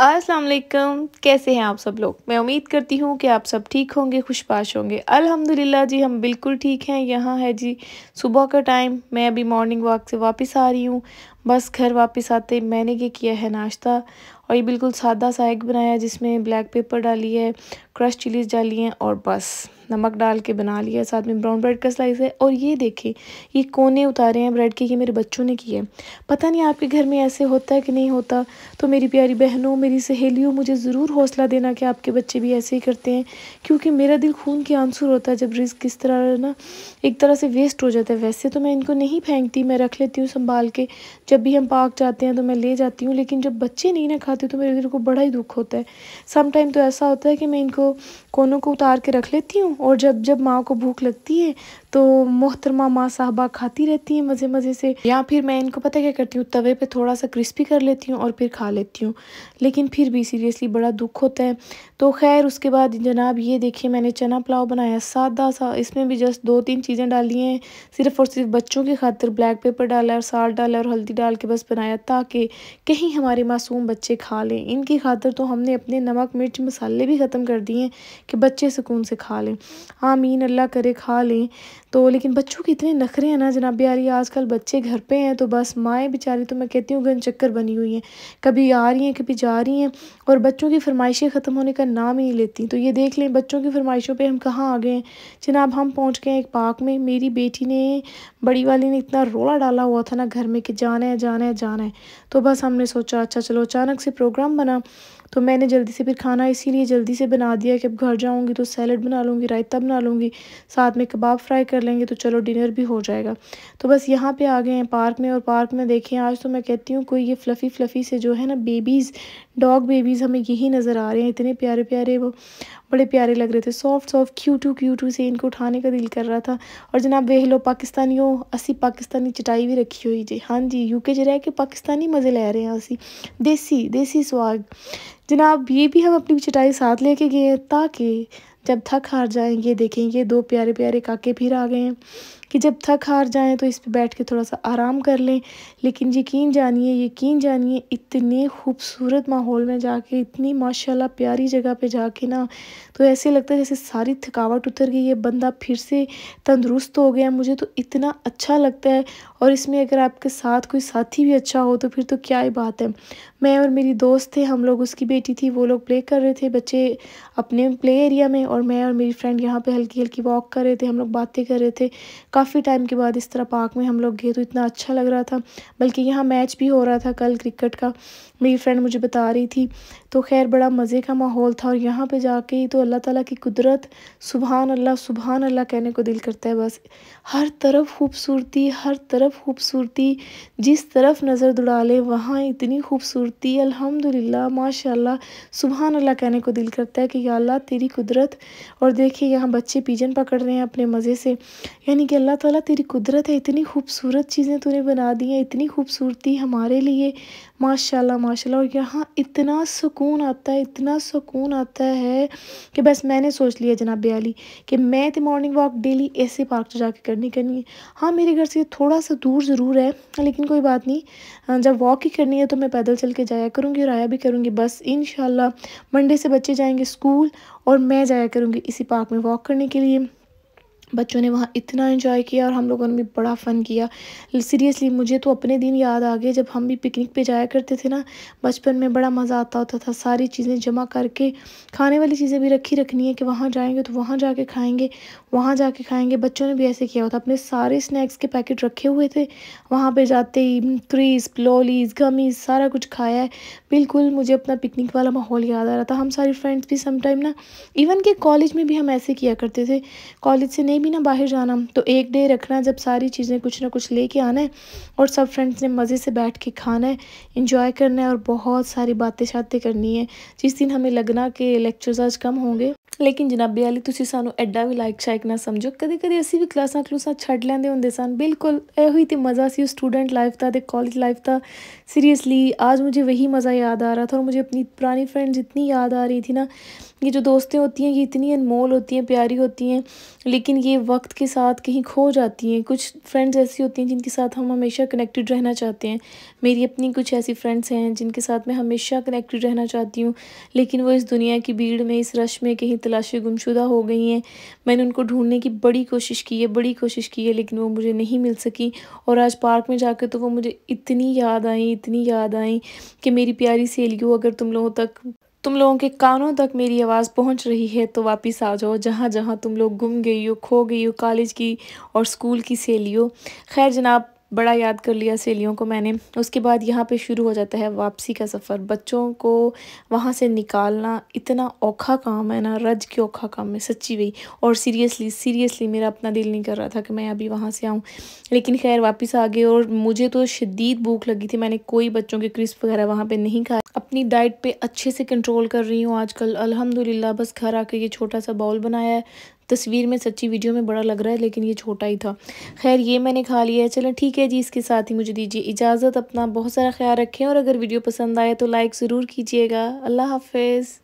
वालेकुम कैसे हैं आप सब लोग मैं उम्मीद करती हूँ कि आप सब ठीक होंगे खुशपाश होंगे अल्हम्दुलिल्लाह जी हम बिल्कुल ठीक हैं यहाँ है जी सुबह का टाइम मैं अभी मॉर्निंग वॉक से वापस आ रही हूँ बस घर वापस आते मैंने ये किया है नाश्ता और ये बिल्कुल सादा सा एग बनाया जिसमें ब्लैक पेपर डाली है क्रश चिलीज डाली हैं और बस नमक डाल के बना लिया साथ में ब्राउन ब्रेड का स्लाइस है और ये देखें ये कोने उतारे हैं ब्रेड के ये मेरे बच्चों ने किए पता नहीं आपके घर में ऐसे होता है कि नहीं होता तो मेरी प्यारी बहनों मेरी सहेलियों मुझे ज़रूर हौसला देना कि आपके बच्चे भी ऐसे ही करते हैं क्योंकि मेरा दिल खून के आंसू होता है जब रिस्क किस तरह ना एक तरह से वेस्ट हो जाता है वैसे तो मैं इनको नहीं फेंकती मैं रख लेती हूँ संभाल के जब भी हम पाक जाते हैं तो मैं ले जाती हूँ लेकिन जब बच्चे नहीं ना खाते तो मेरे दिल को बड़ा ही दुख होता है समटाइम तो ऐसा होता है कि मैं इनको कोनों को उतार के रख लेती हूँ और जब जब माँ को भूख लगती है तो मोहतरमा माँ साहबा खाती रहती हैं मज़े मज़े से या फिर मैं इनको पता क्या करती हूँ तवे पे थोड़ा सा क्रिस्पी कर लेती हूँ और फिर खा लेती हूँ लेकिन फिर भी सीरियसली बड़ा दुख होता है तो खैर उसके बाद जनाब ये देखिए मैंने चना पुलाव बनाया सादा सा इसमें भी जस्ट दो तीन चीज़ें डाली हैं सिर्फ और सिर्फ बच्चों की खातिर ब्लैक पेपर डाला और साल्ट डाला और हल्दी डाल के बस बनाया ताकि कहीं हमारे मासूम बच्चे खा लें इनकी खातिर तो हमने अपने नमक मिर्च मसाले भी ख़त्म कर दिए हैं कि बच्चे सुकून से खा लें आमीन अल्लाह करे खा लें तो लेकिन बच्चों के इतने नखरे हैं ना जनाब यार ये आजकल बच्चे घर पे हैं तो बस माएँ बेचारी तो मैं कहती हूँ गन चक्कर बनी हुई हैं कभी आ रही हैं कभी जा रही हैं और बच्चों की फरमाइशें ख़त्म होने का नाम ही नहीं लेती तो ये देख लें बच्चों की फरमाइशों पर हम कहाँ आ गए हैं जनाब हम पहुँच गए एक पार्क में मेरी बेटी ने बड़ी वाली ने इतना रोला डाला हुआ था ना घर में कि जाना है जाना है जाना है तो बस हमने सोचा अच्छा चलो अचानक से प्रोग्राम बना तो मैंने जल्दी से फिर खाना इसीलिए जल्दी से बना दिया कि अब घर जाऊँगी तो सैलड बना लूँगी रायता बना लूँगी साथ में कबाब फ्राई कर लेंगे तो चलो डिनर भी हो जाएगा तो बस यहाँ पर आ गए हैं पार्क में और पार्क में देखें आज तो मैं कहती हूँ कोई ये फ़्लफ़ी फ़्लफ़ी से जो है ना बेबीज़ डॉग बेबीज़ हमें यही नज़र आ रहे हैं इतने प्यारे प्यारे वो बड़े प्यारे लग रहे थे soft soft cute cute से इनको उठाने का दिल कर रहा था और जनाब वे लो हो असी पाकिस्तानी चटाई भी रखी हुई जी हाँ जी यूके च रह के पाकिस्तानी मज़े ले रहे हैं असी देसी देसी स्वाग जनाब ये भी हम अपनी चटाई साथ लेके गए हैं ताकि जब थक हार जाएंगे ये देखें ये दो प्यारे प्यारे काके फिर आ गए हैं कि जब थक हार जाएं तो इस पे बैठ के थोड़ा सा आराम कर लें लेकिन यकीन जानिए यकीन जानिए इतने खूबसूरत माहौल में जाके इतनी माशाल्लाह प्यारी जगह पे जाके ना तो ऐसे लगता है जैसे सारी थकावट उतर गई है बंदा फिर से तंदुरुस्त हो गया मुझे तो इतना अच्छा लगता है और इसमें अगर आपके साथ कोई साथी भी अच्छा हो तो फिर तो क्या ही बात है मैं और मेरी दोस्त थे हम लोग उसकी बेटी थी वो लोग प्ले कर रहे थे बच्चे अपने प्ले एरिया में और मैं और मेरी फ्रेंड यहाँ पे हल्की हल्की वॉक कर रहे थे हम लोग बातें कर रहे थे काफ़ी टाइम के बाद इस तरह पार्क में हम लोग गए तो इतना अच्छा लग रहा था बल्कि यहाँ मैच भी हो रहा था कल क्रिकेट का मेरी फ्रेंड मुझे बता रही थी तो खैर बड़ा मज़े का माहौल था और यहाँ पे जाके ही तो अल्लाह ताला की कुदरत सुबहान अल्लाह सुबहान अल्लाह कहने को दिल करता है बस हर तरफ खूबसूरती हर तरफ खूबसूरती जिस तरफ नज़र दुड़ा ले वहाँ इतनी खूबसूरती अल्हम्दुलिल्लाह माशाल्लाह सुबहान अल्लाह कहने को दिल करता है कि या अल्लाह तेरी कुदरत और देखिए यहाँ बच्चे पिजन पकड़ रहे हैं अपने मज़े से यानी कि अल्लाह ताला तेरी कुदरत है इतनी खूबसूरत चीज़ें तूने बना दी हैं इतनी खूबसूरती हमारे लिए माशाल्लाह माशाल्लाह और यहाँ इतना सुकून आता है इतना सुकून आता है कि बस मैंने सोच लिया जनाब अली कि मैं तो मॉर्निंग वॉक डेली ऐसे पार्क से जाके करनी करनी है हाँ मेरे घर से थोड़ा सा दूर ज़रूर है लेकिन कोई बात नहीं जब वॉक ही करनी है तो मैं पैदल चल के जाया करूँगी और आया भी करूँगी बस इन मंडे से बच्चे जाएँगे स्कूल और मैं जाया करूँगी इसी पार्क में वॉक करने के लिए बच्चों ने वहाँ इतना इन्जॉय किया और हम लोगों ने भी बड़ा फ़न किया सीरियसली मुझे तो अपने दिन याद आ गए जब हम भी पिकनिक पे जाया करते थे ना बचपन में बड़ा मज़ा आता होता था सारी चीज़ें जमा करके खाने वाली चीज़ें भी रखी रखनी है कि वहाँ जाएंगे तो वहाँ जाके खाएंगे वहाँ जाके खाएंगे बच्चों ने भी ऐसे किया होता अपने सारे स्नैक्स के पैकेट रखे हुए थे वहाँ पर जाते ही क्रीज लोलीज गमीज सारा कुछ खाया है बिल्कुल मुझे अपना पिकनिक वाला माहौल याद आ रहा था हम सारी फ्रेंड्स भी समटाइम ना इवन के कॉलेज में भी हम ऐसे किया करते थे कॉलेज से नहीं भी ना बाहर जाना तो एक डे रखना है जब सारी चीज़ें कुछ ना कुछ लेके आना है और सब फ्रेंड्स ने मज़े से बैठ के खाना है इंजॉय करना है और बहुत सारी बातें शातें करनी है जिस दिन हमें लगना कि लेक्चर्स आज कम होंगे लेकिन जनाबे वाली तुम सूँ एडा भी लाइक शायक ना समझो कद कद असी भी क्लासा क्लूसा छड़ ਲੈਂਦੇ होंगे सन बिल्कुल ਇਹੋ तो मज़ा ਮਜ਼ਾ स्टूडेंट लाइफ का ਦਾ कॉलेज लाइफ का सीरियसली आज मुझे वही मज़ा याद आ रहा था और मुझे अपनी पुरानी फ्रेंड्स इतनी याद आ रही थी ना ये जो दोस्तें होती हैं ये इतनी अनमोल होती हैं प्यारी होती हैं लेकिन ये वक्त के साथ कहीं खो जाती हैं कुछ फ्रेंड्स ऐसी होती हैं जिनके साथ हम हमेशा कनेक्टेड रहना चाहते हैं मेरी अपनी कुछ ऐसी फ्रेंड्स हैं जिनके साथ मैं हमेशा कनेक्टेड रहना चाहती हूँ लेकिन वो इस दुनिया की भीड़ में इस रश में कहीं तलाशी गुमशुदा हो गई हैं मैंने उनको ढूंढने की बड़ी कोशिश की है बड़ी कोशिश की है लेकिन वो मुझे नहीं मिल सकी और आज पार्क में जाकर तो वो मुझे इतनी याद आई इतनी याद आई कि मेरी प्यारी सहेलियों अगर तुम लोगों तक तुम लोगों के कानों तक मेरी आवाज़ पहुंच रही है तो वापस आ जाओ जहाँ जहाँ तुम लोग गुम गई हो खो गई हो कॉलेज की और स्कूल की सहेलियों खैर जनाब बड़ा याद कर लिया सहेलियों को मैंने उसके बाद यहाँ पे शुरू हो जाता है वापसी का सफ़र बच्चों को वहाँ से निकालना इतना औखा काम है ना रज के औखा काम है सच्ची वही और सीरियसली सीरियसली मेरा अपना दिल नहीं कर रहा था कि मैं अभी वहाँ से आऊँ लेकिन खैर वापस आ गए और मुझे तो शदीद भूख लगी थी मैंने कोई बच्चों के क्रिस्प वगैरह वहाँ पर नहीं खाए अपनी डाइट पर अच्छे से कंट्रोल कर रही हूँ आजकल अलहमदिल्ला बस घर आकर ये छोटा सा बाउल बनाया है तस्वीर में सच्ची वीडियो में बड़ा लग रहा है लेकिन ये छोटा ही था खैर ये मैंने खा लिया है चलें ठीक है जी इसके साथ ही मुझे दीजिए इजाज़त अपना बहुत सारा ख्याल रखें और अगर वीडियो पसंद आए तो लाइक ज़रूर कीजिएगा अल्लाह हाफिज़